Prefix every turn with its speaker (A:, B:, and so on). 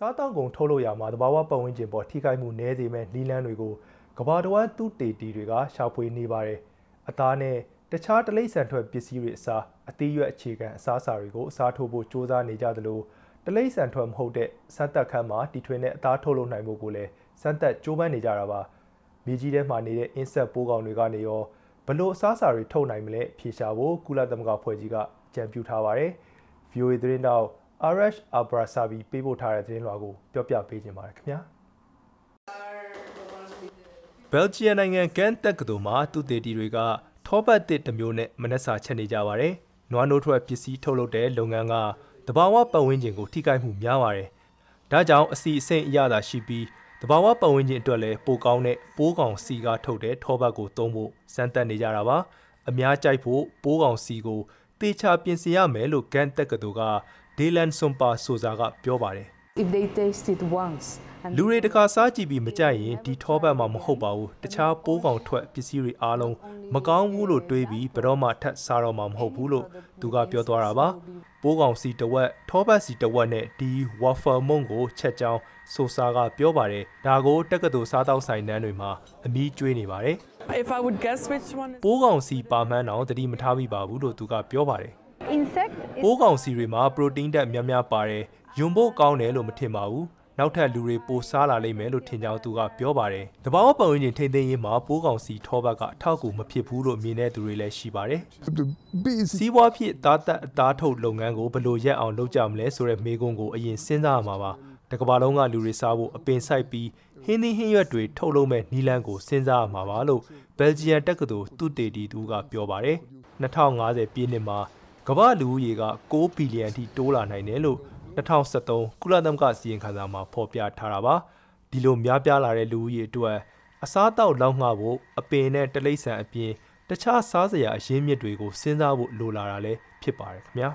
A: စားတောက်ကုန်ထုတ်လုပ်ရမှာသဘာဝပတ်ဝန်းကျင်ပေါ်ထိခိုက်မှုနည်းစေမဲ့နည်းလမ်းတွေကိုကဘာတော်ဝန်သူတေတီတွေကရှာဖွေနေပါတယ်။အသားနဲ့တခြားတလိမ့်ဆန်ထွက်ပစ္စည်းတွေအစားအသေးရွက်အခြေခံအစားအစာတွေကိုအစားထိုးဖို့စ조사နေကြသလိုတလိမ့်ဆန်ထွက်မဟုတ်တဲ့စမ်းသက်ခန်းမှာတီထွင်တဲ့အသားထုတ်လုပ်နိုင်မှုကိုလည်းစမ်းသက်ကြိုးပမ်းနေကြတာပါမြေကြီးထဲမှာနေတဲ့အင်းဆက်ပိုးကောင်တွေကနေရောဘလို့အစားအစာတွေထုတ်နိုင်မလဲဖြေရှာဖို့ကုလသမဂ္ဂဖွဲ့ကြီးကကြံပြူထားပါတယ် VOA သတင်းတော့ RH Abrasavi ပေးပို့ထားတဲ့သတင်းလွှာကိုပြောပြပေးခြင်းပါတယ်ခင်ဗျာဘယ်လ်ဂျီယံနိုင်ငံဂန်တက်ကတော်မှာသူတေတီတွေကထောပတ်တစ်တစ်မျိုးနဲ့မနက်စာချက်နေကြပါတယ်။နွားနိုးထွက်ပစ္စည်းထုတ်လုပ်တဲ့လုပ်ငန်းကတဘာဝပတ်ဝန်းကျင်ကိုထိခိုက်မှုများပါတယ်။ဒါကြောင့်အစီအစဉ်အရသာရှိပြီးတဘာဝပတ်ဝန်းကျင်အတွက်လည်းပိုကောင်းတဲ့ပိုးကောင်စီကထုတ်တဲ့ထောပတ်ကိုသုံးဖို့စမ်းသပ်နေကြတာပါ။အများကြိုက်ဖို့ပိုးကောင်စီကိုတေချာပြင်ဆင်ရမယ်လို့ဂန်တက်ကတော်ကဒေလန်ဆွန်ပါဆိုစာကပြောပါတယ် if they taste it once လူတွေတခါစားကြည့်ပြီးမကြိုက်ရင်ဒီထောပတ်မှာမဟုတ်ပါဘူးတခြားပိုးကောင်ထွက်ပစ္စည်းတွေအားလုံးမကောင်းဘူးလို့တွေးပြီးဘယ်တော့မှထပ်စားတော့မှာမဟုတ်ဘူးလို့သူကပြောသွားတာပါပိုးကောင်စီတဝက် ထောပတ်စီတဝက်နဲ့ဒီ waffle မုန့်ကိုချက်ချောင်းဆိုစာကပြောပါတယ်ဒါကိုတက္ကသိုလ်စားတောက်ဆိုင်တန်းတွေမှာအမီးကျွေးနေပါတယ် if i would guess which one ပိုးကောင်စီပါမန်းတော့တတိမထားမိပါဘူးလို့သူကပြောပါတယ်ပိုးကောင်စီတွေမှာပရိုတင်းဓာတ်များများပါတယ်။ယွန်ဖို့ကောင်းတယ်လို့မထင်ပါဘူး။နောက်ထပ်လူတွေပိုစားလာလိမ့်မယ်လို့ထင်ကြောင်းသူကပြောပါတယ်။တဘာဝပတ်ဝန်းကျင်ထိမ့်သိမ်းရေးမှာပိုးကောင်စီထောဘက်ကအထောက်အကူမဖြစ်ဘူးလို့မြင်တဲ့သူတွေလည်းရှိပါတယ်။စီးပွားဖြစ်သားသက်အသားထုတ်လုပ်ငန်းကိုဘယ်လိုရပ်အောင်လုပ်ကြမလဲဆိုတဲ့မေးခွန်းကိုအရင်စဉ်းစားရမှာပါ။တကဘာလုံးကလူတွေစားဖို့အပင်ဆိုင်ပြီးဟင်းသီးဟင်းရွက်တွေထုတ်လုပ်မဲ့နီလန်းကိုစဉ်းစားရမှာပါလို့ဘယ်လ်ဂျီယံတက္ကသိုလ်သူတေတီသူကပြောပါတယ်။2050ပြည်နှစ်မှာကမ္ဘာလူဦးရေက6ဘီလီယံအထိတိုးလာနိုင်တယ်လို့2013ကုလသမဂ္ဂစီရင်ခံစာမှာဖော်ပြထားတာပါဒီလိုများပြားလာတဲ့လူဦးရေအတွက်အစားအသောက်လောက်ငှဖို့အပင်နဲ့တလိမ့်ဆန်အပြင်တခြားစားစရာအရင်းမြစ်တွေကိုစဉ်းစားဖို့လိုလာတာလည်းဖြစ်ပါတယ်ခင်ဗျာ